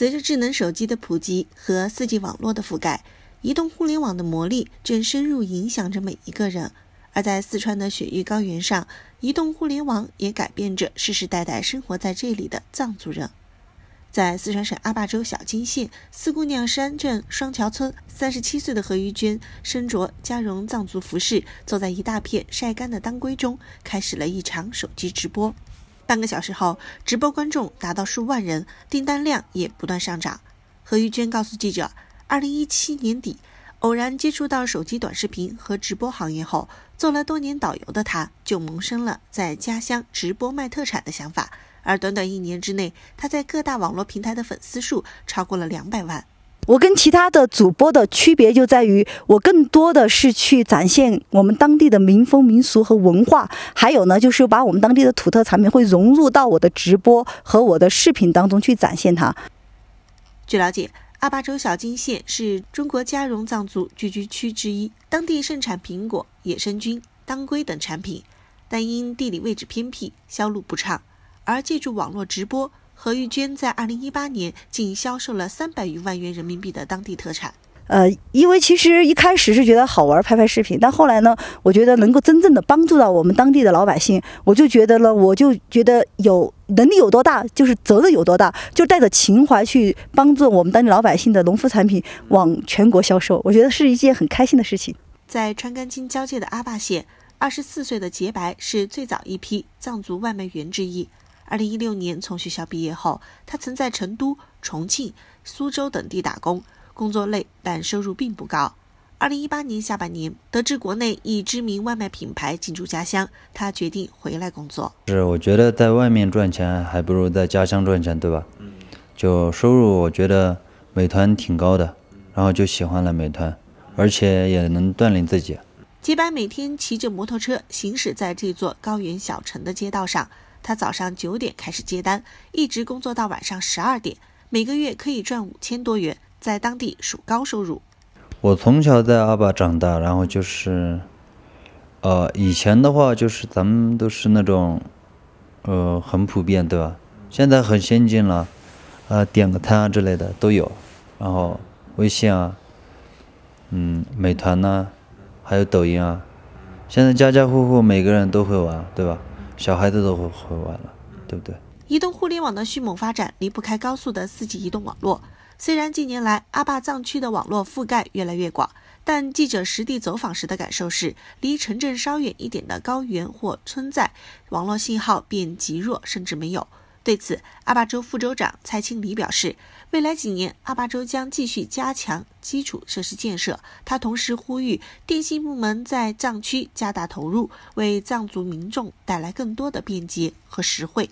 随着智能手机的普及和 4G 网络的覆盖，移动互联网的魔力正深入影响着每一个人。而在四川的雪域高原上，移动互联网也改变着世世代代生活在这里的藏族人。在四川省阿坝州小金县四姑娘山镇双桥村，三十七岁的何玉娟身着加绒藏族服饰，坐在一大片晒干的当归中，开始了一场手机直播。半个小时后，直播观众达到数万人，订单量也不断上涨。何玉娟告诉记者，二零一七年底，偶然接触到手机短视频和直播行业后，做了多年导游的她，就萌生了在家乡直播卖特产的想法。而短短一年之内，她在各大网络平台的粉丝数超过了两百万。我跟其他的主播的区别就在于，我更多的是去展现我们当地的民风民俗和文化，还有呢，就是把我们当地的土特产品会融入到我的直播和我的视频当中去展现它。据了解，阿坝州小金县是中国嘉绒藏族聚居区之一，当地盛产苹果、野生菌、当归等产品，但因地理位置偏僻，销路不畅，而借助网络直播。何玉娟在2018年仅销售了三百余万元人民币的当地特产。呃，因为其实一开始是觉得好玩，拍拍视频。但后来呢，我觉得能够真正的帮助到我们当地的老百姓，我就觉得呢，我就觉得有能力有多大，就是责任有多大，就带着情怀去帮助我们当地老百姓的农副产品往全国销售。我觉得是一件很开心的事情。在川甘青交界的阿坝县，二十四岁的洁白是最早一批藏族外卖员之一。二零一六年从学校毕业后，他曾在成都、重庆、苏州等地打工，工作累但收入并不高。二零一八年下半年，得知国内一知名外卖品牌进驻家乡，他决定回来工作。是，我觉得在外面赚钱还不如在家乡赚钱，对吧？嗯。就收入，我觉得美团挺高的，然后就喜欢了美团，而且也能锻炼自己。洁白每天骑着摩托车行驶在这座高原小城的街道上。他早上九点开始接单，一直工作到晚上十二点，每个月可以赚五千多元，在当地属高收入。我从小在阿坝长大，然后就是，呃，以前的话就是咱们都是那种，呃，很普遍，对吧？现在很先进了，呃，点个餐啊之类的都有，然后微信啊，嗯，美团呢，还有抖音啊，现在家家户户每个人都会玩，对吧？小孩子都会会玩了，对不对？移动互联网的迅猛发展离不开高速的 4G 移动网络。虽然近年来阿坝藏区的网络覆盖越来越广，但记者实地走访时的感受是，离城镇稍远一点的高原或村寨，网络信号便极弱，甚至没有。对此，阿坝州副州长蔡庆礼表示，未来几年，阿坝州将继续加强基础设施建设。他同时呼吁电信部门在藏区加大投入，为藏族民众带来更多的便捷和实惠。